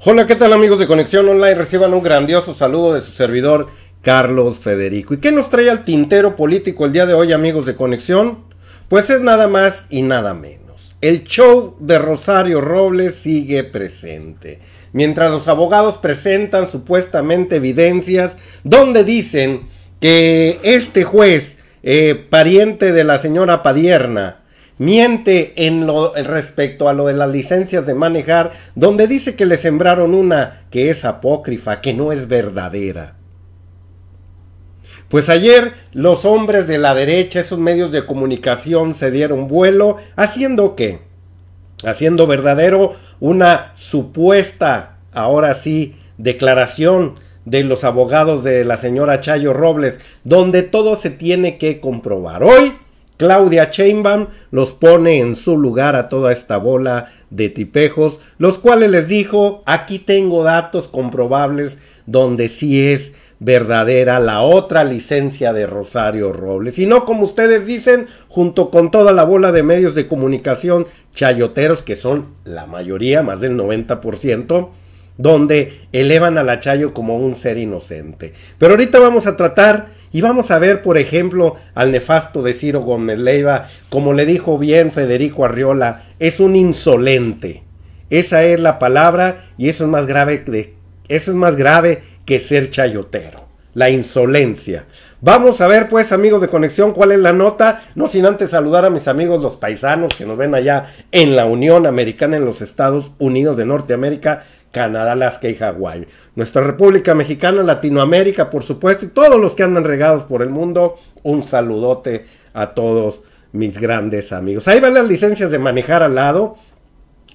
Hola, ¿qué tal amigos de Conexión Online? Reciban un grandioso saludo de su servidor Carlos Federico. ¿Y qué nos trae al tintero político el día de hoy, amigos de Conexión? Pues es nada más y nada menos. El show de Rosario Robles sigue presente. Mientras los abogados presentan supuestamente evidencias donde dicen que este juez, eh, pariente de la señora Padierna, miente en lo respecto a lo de las licencias de manejar, donde dice que le sembraron una que es apócrifa, que no es verdadera. Pues ayer los hombres de la derecha, esos medios de comunicación se dieron vuelo, haciendo que, Haciendo verdadero una supuesta, ahora sí, declaración de los abogados de la señora Chayo Robles, donde todo se tiene que comprobar. Hoy Claudia Chainbaum los pone en su lugar a toda esta bola de tipejos, los cuales les dijo, aquí tengo datos comprobables donde sí es verdadera la otra licencia de Rosario Robles. Y no como ustedes dicen, junto con toda la bola de medios de comunicación chayoteros, que son la mayoría, más del 90%, donde elevan al Achayo como un ser inocente. Pero ahorita vamos a tratar y vamos a ver, por ejemplo, al nefasto de Ciro Gómez Leiva, como le dijo bien Federico Arriola, es un insolente. Esa es la palabra y eso es más grave, que eso es más grave que ser chayotero, la insolencia. Vamos a ver pues amigos de conexión cuál es la nota, no sin antes saludar a mis amigos los paisanos que nos ven allá en la Unión Americana, en los Estados Unidos de Norteamérica, Canadá, Alaska y Hawái. Nuestra República Mexicana, Latinoamérica, por supuesto, y todos los que andan regados por el mundo, un saludote a todos mis grandes amigos. Ahí van las licencias de manejar al lado.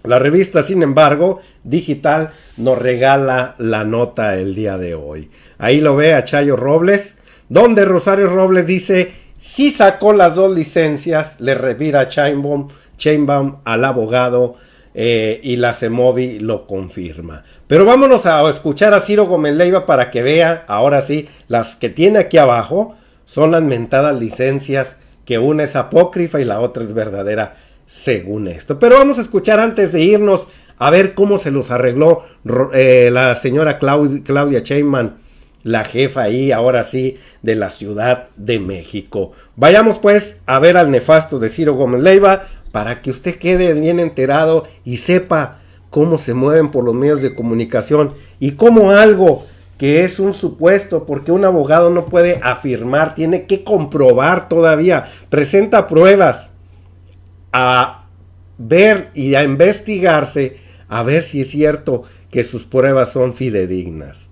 La revista, sin embargo, digital, nos regala la nota el día de hoy. Ahí lo ve a Chayo Robles, donde Rosario Robles dice, si sacó las dos licencias, le revira Chainbaum, Chainbaum al abogado eh, y la CEMOVI lo confirma. Pero vámonos a escuchar a Ciro Gómez Leiva para que vea, ahora sí, las que tiene aquí abajo son las mentadas licencias que una es apócrifa y la otra es verdadera según esto. Pero vamos a escuchar antes de irnos a ver cómo se los arregló eh, la señora Claudia Cheyman, la jefa ahí, ahora sí, de la Ciudad de México. Vayamos pues a ver al nefasto de Ciro Gómez Leiva para que usted quede bien enterado y sepa cómo se mueven por los medios de comunicación y cómo algo que es un supuesto, porque un abogado no puede afirmar, tiene que comprobar todavía, presenta pruebas a ver y a investigarse, a ver si es cierto que sus pruebas son fidedignas.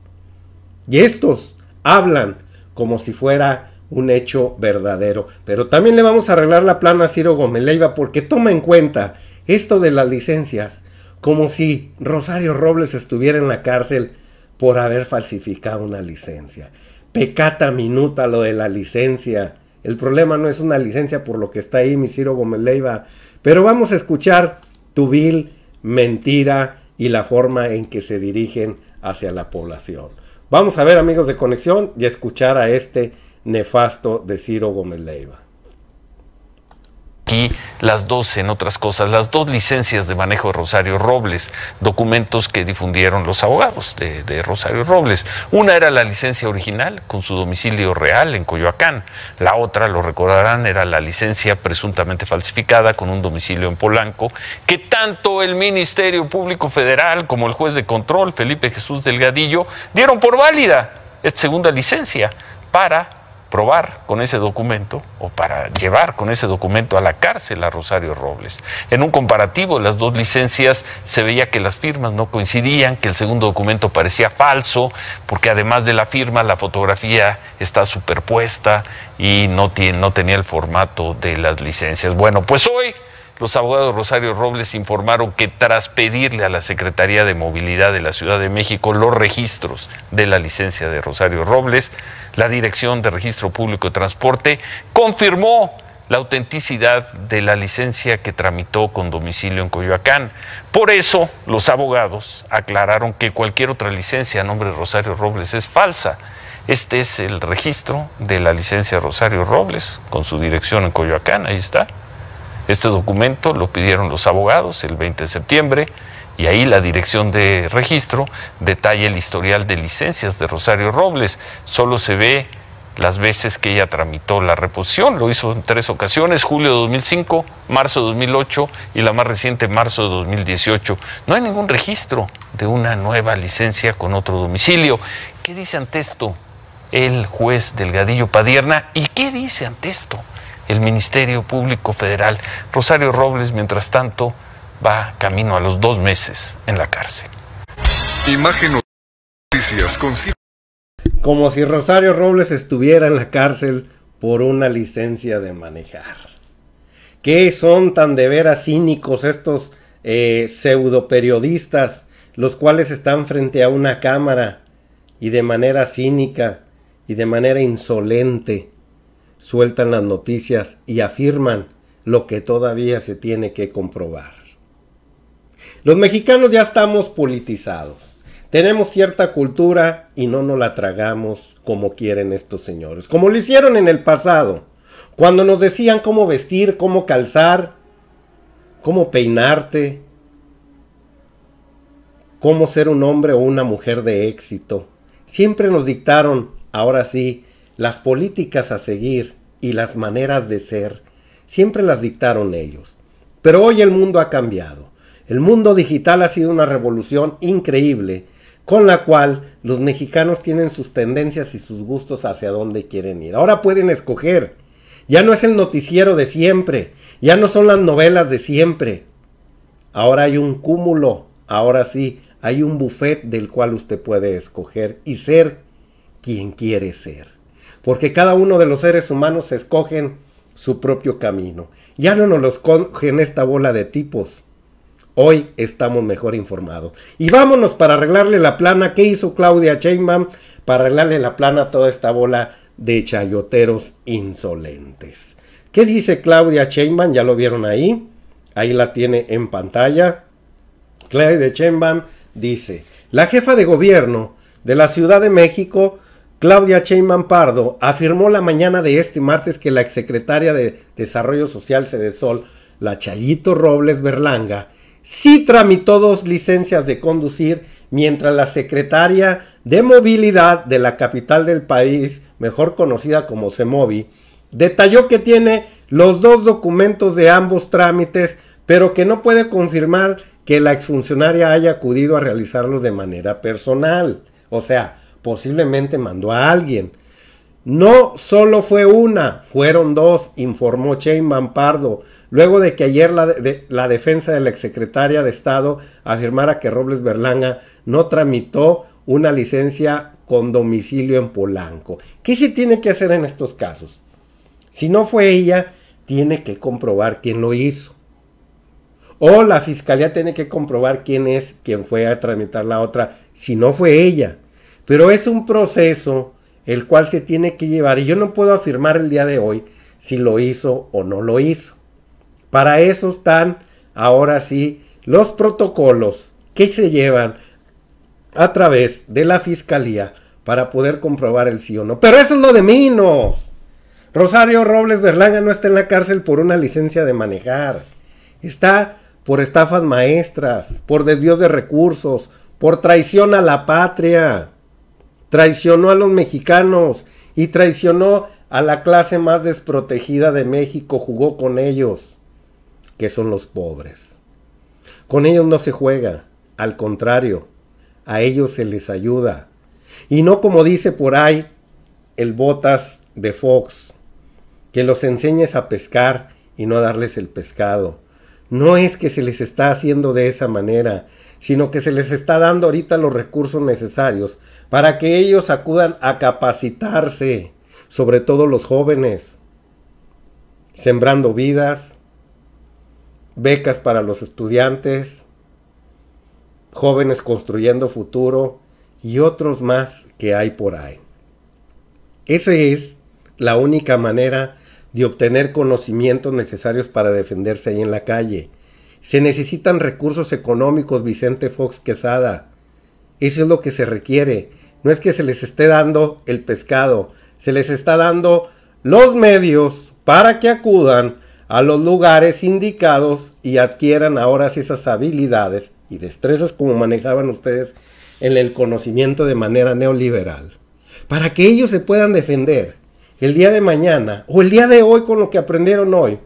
Y estos hablan como si fuera un hecho verdadero. Pero también le vamos a arreglar la plana a Ciro Gómez Leiva porque toma en cuenta esto de las licencias, como si Rosario Robles estuviera en la cárcel por haber falsificado una licencia. Pecata minuta lo de la licencia. El problema no es una licencia por lo que está ahí mi Ciro Gómez Leiva. Pero vamos a escuchar tu vil mentira y la forma en que se dirigen hacia la población. Vamos a ver amigos de conexión y escuchar a este nefasto de Ciro Gómez Leiva. Y las dos, en otras cosas, las dos licencias de manejo de Rosario Robles, documentos que difundieron los abogados de, de, Rosario Robles. Una era la licencia original con su domicilio real en Coyoacán, la otra, lo recordarán, era la licencia presuntamente falsificada con un domicilio en Polanco, que tanto el Ministerio Público Federal como el juez de control, Felipe Jesús Delgadillo, dieron por válida esta segunda licencia para probar con ese documento o para llevar con ese documento a la cárcel a Rosario Robles. En un comparativo de las dos licencias se veía que las firmas no coincidían, que el segundo documento parecía falso, porque además de la firma la fotografía está superpuesta y no, no tenía el formato de las licencias. Bueno, pues hoy... Los abogados Rosario Robles informaron que tras pedirle a la Secretaría de Movilidad de la Ciudad de México los registros de la licencia de Rosario Robles, la Dirección de Registro Público de Transporte confirmó la autenticidad de la licencia que tramitó con domicilio en Coyoacán. Por eso, los abogados aclararon que cualquier otra licencia a nombre de Rosario Robles es falsa. Este es el registro de la licencia Rosario Robles con su dirección en Coyoacán, ahí está. Este documento lo pidieron los abogados el 20 de septiembre y ahí la dirección de registro detalla el historial de licencias de Rosario Robles. Solo se ve las veces que ella tramitó la reposición. Lo hizo en tres ocasiones, julio de 2005, marzo de 2008 y la más reciente, marzo de 2018. No hay ningún registro de una nueva licencia con otro domicilio. ¿Qué dice ante esto el juez Delgadillo Padierna? ¿Y qué dice ante esto el Ministerio Público Federal? Rosario Robles, mientras tanto, va camino a los dos meses en la cárcel. Imagen noticias con... Como si Rosario Robles estuviera en la cárcel por una licencia de manejar. ¿Qué son tan de veras cínicos estos eh, pseudo periodistas, los cuales están frente a una cámara y de manera cínica y de manera insolente sueltan las noticias y afirman lo que todavía se tiene que comprobar? Los mexicanos ya estamos politizados. Tenemos cierta cultura y no nos la tragamos como quieren estos señores. Como lo hicieron en el pasado. Cuando nos decían cómo vestir, cómo calzar, cómo peinarte, cómo ser un hombre o una mujer de éxito. Siempre nos dictaron, ahora sí, las políticas a seguir y las maneras de ser. Siempre las dictaron ellos. Pero hoy el mundo ha cambiado. El mundo digital ha sido una revolución increíble con la cual los mexicanos tienen sus tendencias y sus gustos hacia dónde quieren ir. Ahora pueden escoger. Ya no es el noticiero de siempre, ya no son las novelas de siempre. Ahora hay un cúmulo, ahora sí, hay un buffet del cual usted puede escoger y ser quien quiere ser. Porque cada uno de los seres humanos escogen su propio camino. Ya no nos lo escogen esta bola de tipos Hoy estamos mejor informados. Y vámonos para arreglarle la plana. ¿Qué hizo Claudia Sheinbaum para arreglarle la plana a toda esta bola de chayoteros insolentes? ¿Qué dice Claudia Sheinbaum? Ya lo vieron ahí. Ahí la tiene en pantalla. Claudia Sheinbaum dice, la jefa de gobierno de la Ciudad de México Claudia Sheinbaum Pardo afirmó la mañana de este martes que la exsecretaria de Desarrollo Social sol la Chayito Robles Berlanga, sí tramitó dos licencias de conducir, mientras la secretaria de movilidad de la capital del país, mejor conocida como CEMOVI, detalló que tiene los dos documentos de ambos trámites, pero que no puede confirmar que la exfuncionaria haya acudido a realizarlos de manera personal. O sea, posiblemente mandó a alguien. No solo fue una, fueron dos, informó Shane Mampardo. luego de que ayer la, la, defensa de la exsecretaria de Estado afirmara que Robles Berlanga no tramitó una licencia con domicilio en Polanco. ¿Qué se tiene que hacer en estos casos? Si no fue ella, tiene que comprobar quién lo hizo. O la fiscalía tiene que comprobar quién es quien fue a tramitar la otra, si no fue ella. Pero es un proceso el cual se tiene que llevar. Y yo no puedo afirmar el día de hoy si lo hizo o no lo hizo. Para eso están ahora sí los protocolos que se llevan a través de la fiscalía para poder comprobar el sí o no. Pero eso es lo de menos. Rosario Robles Berlanga no está en la cárcel por una licencia de manejar. Está por estafas maestras, por desvío de recursos, por traición a la patria traicionó a los mexicanos y traicionó a la clase más desprotegida de México, jugó con ellos, que son los pobres. Con ellos no se juega, al contrario, a ellos se les ayuda. Y no como dice por ahí el botas de Fox, que los enseñes a pescar y no a darles el pescado. No es que se les está haciendo de esa manera, sino que se les está dando ahorita los recursos necesarios para que ellos acudan a capacitarse, sobre todo los jóvenes, sembrando vidas, becas para los estudiantes, jóvenes construyendo futuro y otros más que hay por ahí. Esa es la única manera de obtener conocimientos necesarios para defenderse ahí en la calle se necesitan recursos económicos, Vicente Fox Quesada. Eso es lo que se requiere. No es que se les esté dando el pescado, se les está dando los medios para que acudan a los lugares indicados y adquieran ahora esas habilidades y destrezas como manejaban ustedes en el conocimiento de manera neoliberal, para que ellos se puedan defender el día de mañana o el día de hoy con lo que aprendieron hoy,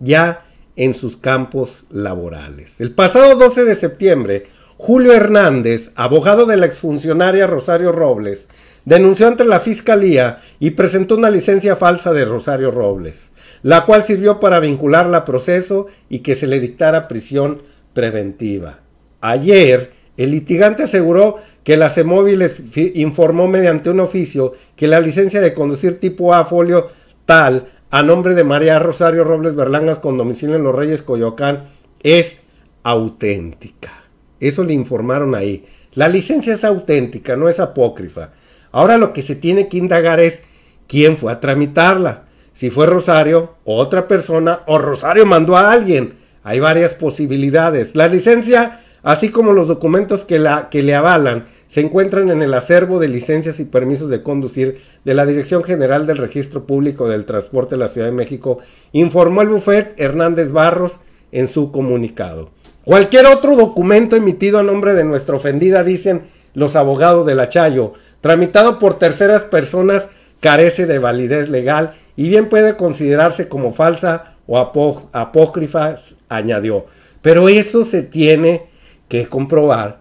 ya en sus campos laborales. El pasado 12 de septiembre, Julio Hernández, abogado de la exfuncionaria Rosario Robles, denunció ante la Fiscalía y presentó una licencia falsa de Rosario Robles, la cual sirvió para vincularla a proceso y que se le dictara prisión preventiva. Ayer, el litigante aseguró que la les informó mediante un oficio que la licencia de conducir tipo A folio tal a nombre de María Rosario Robles Berlangas con domicilio en Los Reyes Coyoacán es auténtica. Eso le informaron ahí. La licencia es auténtica, no es apócrifa. Ahora lo que se tiene que indagar es quién fue a tramitarla. Si fue Rosario, otra persona o Rosario mandó a alguien. Hay varias posibilidades. La licencia, así como los documentos que, la, que le avalan, se encuentran en el acervo de licencias y permisos de conducir de la Dirección General del Registro Público del Transporte de la Ciudad de México, informó el bufet Hernández Barros en su comunicado. Cualquier otro documento emitido a nombre de nuestra ofendida, dicen los abogados del Achayo, tramitado por terceras personas, carece de validez legal y bien puede considerarse como falsa o apócrifa, añadió. Pero eso se tiene que comprobar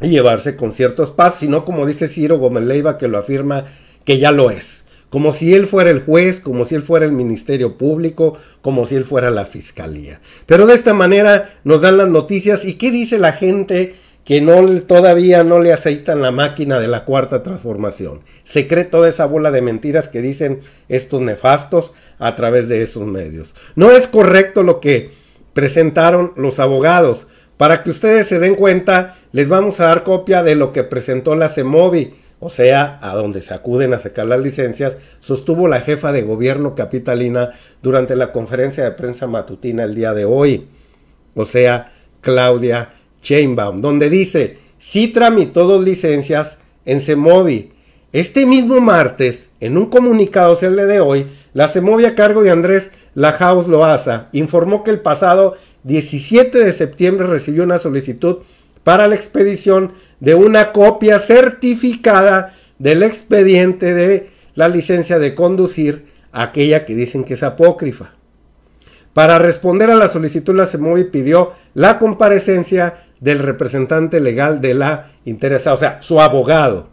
y llevarse con ciertos pasos, sino como dice Ciro Gómez Leiva que lo afirma que ya lo es. Como si él fuera el juez, como si él fuera el Ministerio Público, como si él fuera la Fiscalía. Pero de esta manera nos dan las noticias y qué dice la gente que no, todavía no le aceitan la máquina de la cuarta transformación. Se cree toda esa bola de mentiras que dicen estos nefastos a través de esos medios. No es correcto lo que presentaron los abogados para que ustedes se den cuenta, les vamos a dar copia de lo que presentó la CEMOVI, o sea, a donde se acuden a sacar las licencias, sostuvo la jefa de gobierno capitalina durante la conferencia de prensa matutina el día de hoy, o sea, Claudia Chainbaum, donde dice, sí tramitó dos licencias en CEMOVI. Este mismo martes, en un comunicado, o sea, el de hoy, la CEMOVI a cargo de Andrés la House Loaza informó que el pasado 17 de septiembre recibió una solicitud para la expedición de una copia certificada del expediente de la licencia de conducir, aquella que dicen que es apócrifa. Para responder a la solicitud, la CEMOVI pidió la comparecencia del representante legal de la interesada, o sea, su abogado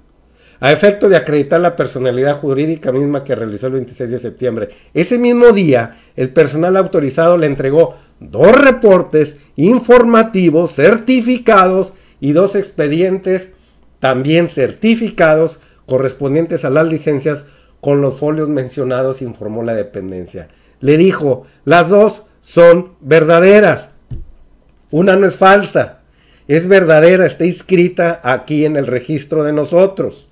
a efecto de acreditar la personalidad jurídica misma que realizó el 26 de septiembre. Ese mismo día, el personal autorizado le entregó dos reportes informativos certificados y dos expedientes también certificados correspondientes a las licencias con los folios mencionados, informó la dependencia. Le dijo, las dos son verdaderas. Una no es falsa, es verdadera, está inscrita aquí en el registro de nosotros.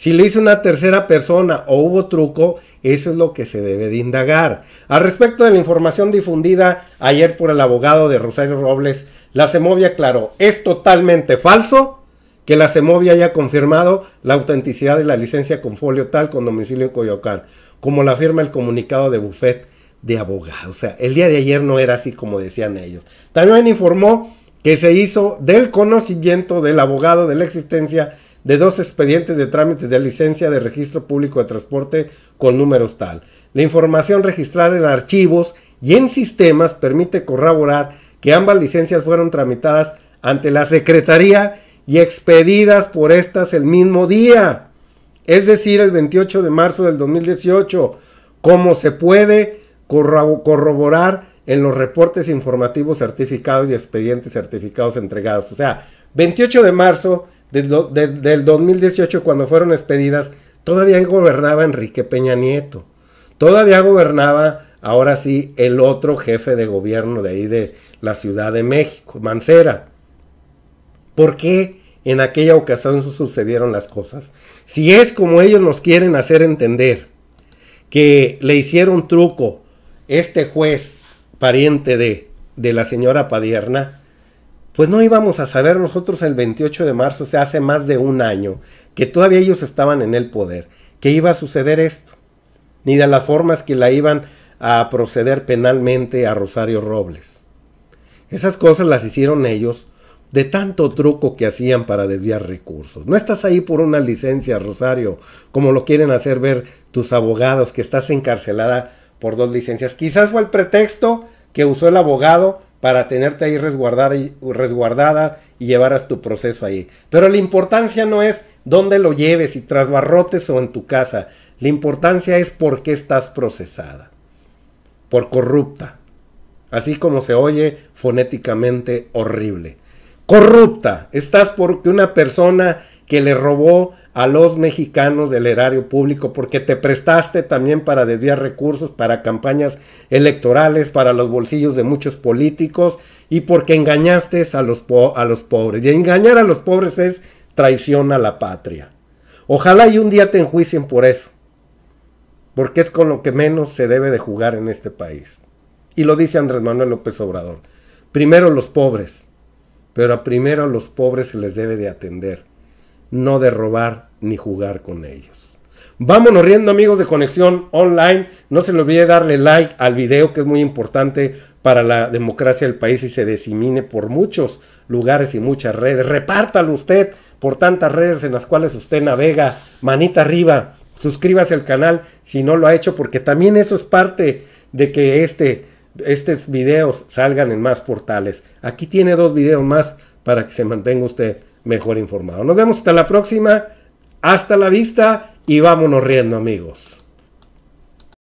Si lo hizo una tercera persona o hubo truco, eso es lo que se debe de indagar. Al respecto de la información difundida ayer por el abogado de Rosario Robles, la Semovia aclaró, es totalmente falso que la Semovia haya confirmado la autenticidad de la licencia con folio tal con domicilio en Coyoacán, como la afirma el comunicado de Buffet de abogado. O sea, el día de ayer no era así como decían ellos. También informó que se hizo del conocimiento del abogado de la existencia de dos expedientes de trámites de licencia de registro público de transporte con números tal. La información registrada en archivos y en sistemas permite corroborar que ambas licencias fueron tramitadas ante la Secretaría y expedidas por estas el mismo día, es decir, el 28 de marzo del 2018, como se puede corroborar en los reportes informativos certificados y expedientes certificados entregados. O sea, 28 de marzo desde el del 2018 cuando fueron expedidas, todavía gobernaba Enrique Peña Nieto. Todavía gobernaba, ahora sí, el otro jefe de gobierno de ahí de la Ciudad de México, Mancera. ¿Por qué en aquella ocasión sucedieron las cosas? Si es como ellos nos quieren hacer entender, que le hicieron truco este juez, pariente de, de la señora Padierna, pues no íbamos a saber nosotros el 28 de marzo, o sea, hace más de un año, que todavía ellos estaban en el poder, que iba a suceder esto, ni de las formas que la iban a proceder penalmente a Rosario Robles. Esas cosas las hicieron ellos de tanto truco que hacían para desviar recursos. No estás ahí por una licencia, Rosario, como lo quieren hacer ver tus abogados, que estás encarcelada por dos licencias. Quizás fue el pretexto que usó el abogado para tenerte ahí resguardada y, resguardada llevaras tu proceso ahí. Pero la importancia no es dónde lo lleves, si tras barrotes o en tu casa. La importancia es por qué estás procesada. Por corrupta. Así como se oye fonéticamente horrible. Corrupta. Estás porque una persona que le robó a los mexicanos del erario público, porque te prestaste también para desviar recursos para campañas electorales, para los bolsillos de muchos políticos y porque engañaste a los, a los pobres. Y engañar a los pobres es traición a la patria. Ojalá y un día te enjuicien por eso, porque es con lo que menos se debe de jugar en este país. Y lo dice Andrés Manuel López Obrador. Primero los pobres, pero primero a los pobres se les debe de atender no de robar ni jugar con ellos. Vámonos riendo amigos de Conexión Online. No se le olvide darle like al video que es muy importante para la democracia del país y se disemine por muchos lugares y muchas redes. Repártalo usted por tantas redes en las cuales usted navega. Manita arriba, suscríbase al canal si no lo ha hecho porque también eso es parte de que este, estos videos salgan en más portales. Aquí tiene dos videos más para que se mantenga usted mejor informado. Nos vemos hasta la próxima. Hasta la vista y vámonos riendo amigos.